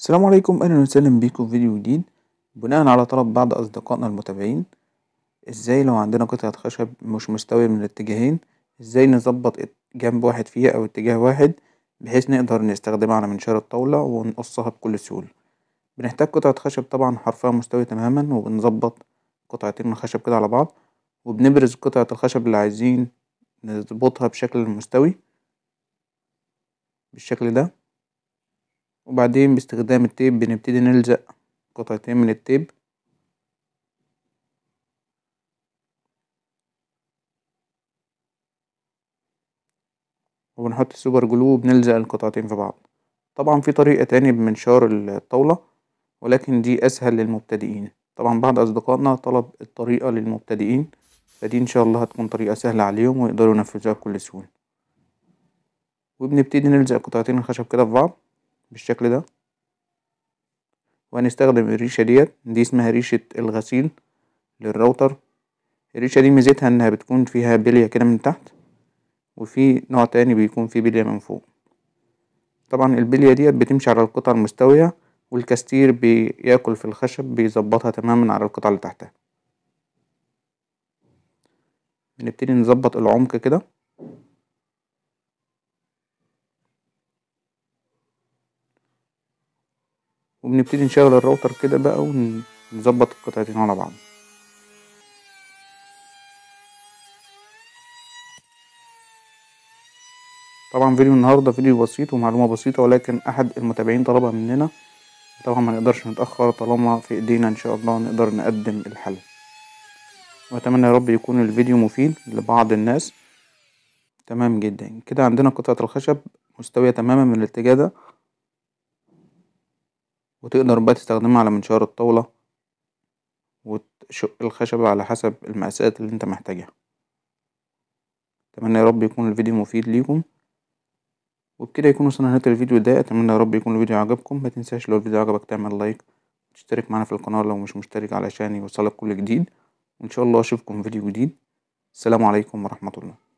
السلام عليكم أهلا وسهلا بيكم في فيديو جديد بناء على طلب بعض أصدقائنا المتابعين إزاي لو عندنا قطعة خشب مش مستوية من الاتجاهين إزاي نظبط جنب واحد فيها أو اتجاه واحد بحيث نقدر نستخدمها على منشار الطاولة ونقصها بكل سهولة بنحتاج قطعة خشب طبعا حرفها مستوية تماما وبنظبط قطعتين من الخشب كده على بعض وبنبرز قطعة الخشب اللي عايزين نظبطها بشكل مستوي بالشكل ده وبعدين باستخدام التيب بنبتدي نلزق قطعتين من التيب وبنحط السوبر جلو وبنلزق القطعتين في بعض طبعا في طريقة تاني بمنشار الطاولة ولكن دي أسهل للمبتدئين طبعا بعض أصدقائنا طلب الطريقة للمبتدئين فدي إن شاء الله هتكون طريقة سهلة عليهم ويقدروا ينفذوها بكل سهولة وبنبتدي نلزق قطعتين الخشب كده في بعض بالشكل ده وهنستخدم الريشة ديت دي اسمها ريشة الغسيل للراوتر الريشة دي ميزتها انها بتكون فيها بلية كده من تحت وفي نوع تاني بيكون فيه بلية من فوق طبعا البلية ديت بتمشي على القطع المستوية والكاستير بياكل في الخشب بيظبطها تماما على القطع اللي تحتها بنبتدي نظبط العمق كده وبنبتدي نشغل الراوتر كده بقى ونظبط القطعتين على بعض طبعا فيديو النهاردة فيديو بسيط ومعلومة بسيطة ولكن أحد المتابعين طلبها مننا طبعا ما نقدرش نتأخر طالما في إيدينا إن شاء الله نقدر نقدم الحل وأتمنى يا رب يكون الفيديو مفيد لبعض الناس تمام جدا كده عندنا قطعة الخشب مستوية تماما من الاتجاه ده وتقدر بقى تستخدمها على منشار الطاولة وتشق الخشبة على حسب المقاسات اللي انت محتاجها اتمنى يا رب يكون الفيديو مفيد ليكم وبكده يكون وصلنا لنهاية الفيديو ده اتمنى يا رب يكون الفيديو عجبكم ما تنساش لو الفيديو عجبك تعمل لايك وتشترك معنا في القناة لو مش مشترك علشان يوصلك كل جديد وان شاء الله اشوفكم في فيديو جديد السلام عليكم ورحمة الله